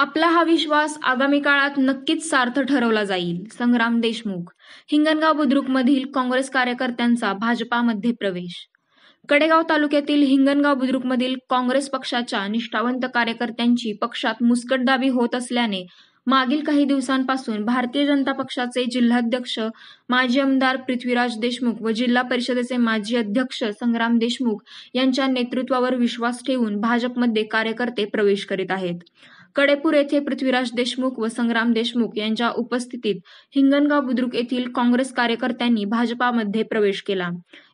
आपला हा विश्वास आगामी काळात नक्कीच सार्थ ठरवला जाईल संग्राम देशमुख हिंगणगाव बुद्रुकमधील काँग्रेस कार्यकर्त्यांचा भाजपामध्ये प्रवेश कडेगाव तालुक्यातील हिंगणगाव बुद्रुकमधील काँग्रेस पक्षाच्या निष्ठावंत कार्यकर्त्यांची पक्षात मुस्कटदाबी होत असल्याने मागील काही दिवसांपासून भारतीय जनता पक्षाचे जिल्हाध्यक्ष माजी आमदार पृथ्वीराज देशमुख व जिल्हा परिषदेचे माजी अध्यक्ष संग्राम देशमुख यांच्या नेतृत्वावर विश्वास ठेवून भाजपमध्ये कार्यकर्ते प्रवेश करीत आहेत कडेपूर येथे पृथ्वीराज देशमुख व संग्राम देशमुख यांच्या उपस्थितीत हिंगणगाव बुद्रुक येथील काँग्रेस कार्यकर्त्यांनी भाजपामध्ये प्रवेश केला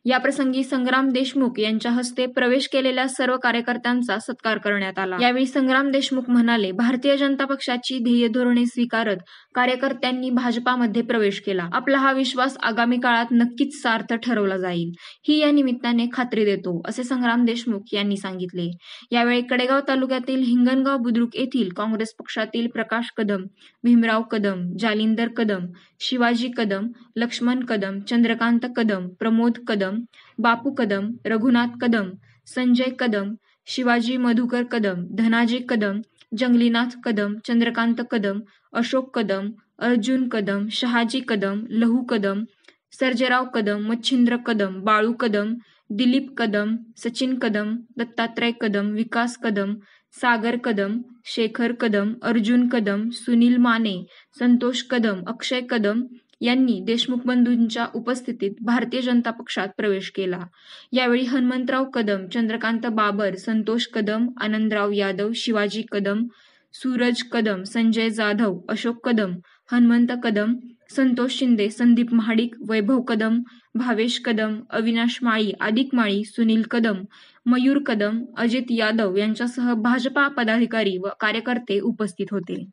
याप्रसंगी संग्राम देशमुख यांच्या हस्ते प्रवेश केलेल्या सर्व कार्यकर्त्यांचा सत्कार करण्यात आला यावेळी संग्राम देशमुख म्हणाले भारतीय जनता पक्षाची ध्येय धोरणे स्वीकारत कार्यकर्त्यांनी भाजपामध्ये प्रवेश केला आपला हा विश्वास आगामी काळात नक्कीच सार्थ ठरवला जाईल ही या निमित्ताने खात्री देतो असे संग्राम देशमुख यांनी सांगितले यावेळी कडेगाव तालुक्यातील हिंगणगाव बुद्रुक येथील काँग्रेस पक्षातील प्रकाश कदम भीमराव कदम जालिंदर कदम शिवाजी कदम लक्ष्मण कदम चंद्रकांत कदम प्रमोद कदम कदम बापू कदम रघुनाथ कदम संजय कदम शिवाजी मधुकर कदम धनाजी कदम जंगलीनाथ कदम चंद्रकांत कदम अशोक कदम अर्जुन कदम शहाजी कदम लहू कदम सर्जराव कदम मच्छिंद्र कदम बाळू कदम दिलीप कदम सचिन कदम दत्तात्रय कदम विकास कदम सागर कदम शेखर कदम अर्जुन कदम सुनील माने संतोष कदम अक्षय कदम यांनी देशमुख बंधूंच्या उपस्थितीत भारतीय जनता पक्षात प्रवेश केला यावेळी हनुमंतराव कदम चंद्रकांत बाबर संतोष कदम आनंदराव यादव शिवाजी कदम सूरज कदम संजय जाधव अशोक कदम हनुमंत कदम संतोष शिंदे संदीप महाडिक वैभव कदम भावेश कदम अविनाश माळी आदिक माळी सुनील कदम मयूर कदम अजित यादव यांच्यासह भाजपा पदाधिकारी व कार्यकर्ते उपस्थित होते